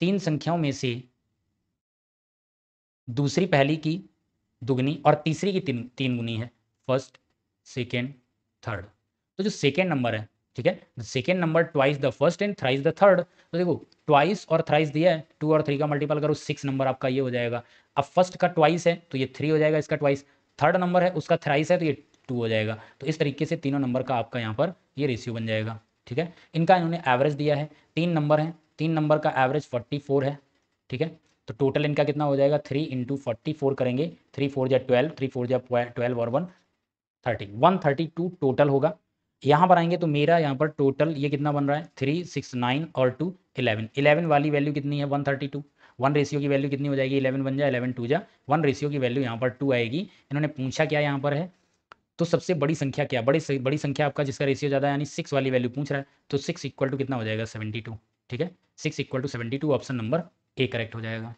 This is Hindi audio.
तीन संख्याओं में से दूसरी पहली की दुगनी और तीसरी की तीन तीन गुनी है फर्स्ट सेकेंड थर्ड तो जो सेकेंड नंबर है ठीक है second number twice the first and thrice the third तो देखो ट्वाइस और थ्राइस दिया है टू और थ्री का मल्टीपल करो सिक्स नंबर आपका ये हो जाएगा अब फर्स्ट का ट्वाइस है तो ये थ्री हो जाएगा इसका ट्वाइस थर्ड नंबर है उसका थ्राइस है तो ये टू हो जाएगा तो इस तरीके से तीनों नंबर का आपका यहाँ पर ये रेशियो बन जाएगा ठीक है इनका इन्होंने एवरेज दिया है तीन नंबर हैं तीन नंबर का एवरेज फोर्टी फोर है ठीक है तो टोटल इनका कितना हो जाएगा थ्री इंटू फोर्टी फोर करेंगे थ्री फोर जै ट्वेल्व थ्री फोर जै ट्वेल्व और one thirty one thirty two total होगा यहाँ पर आएंगे तो मेरा यहाँ पर टोटल ये कितना बन रहा है थ्री सिक्स नाइन और टू इलेवन इलेवन वाली वैल्यू कितनी है one thirty two one ratio की वैल्यू कितनी हो जाएगी इलेवन वन जाए इलेवन टू जा वन रेशियो की वैल्यू यहाँ पर टू आएगी इन्होंने पूछा क्या यहाँ पर है तो सबसे बड़ी संख्या क्या बड़ी बड़ी संख्या आपका जिसका रेशियो ज़्यादा यानी सिक्स वाली वैल्यू पूछ रहा है तो सिक्स इक्वल टू कितना हो जाएगा सेवेंटी टू ठीक है six equal to seventy two option number A correct हो जाएगा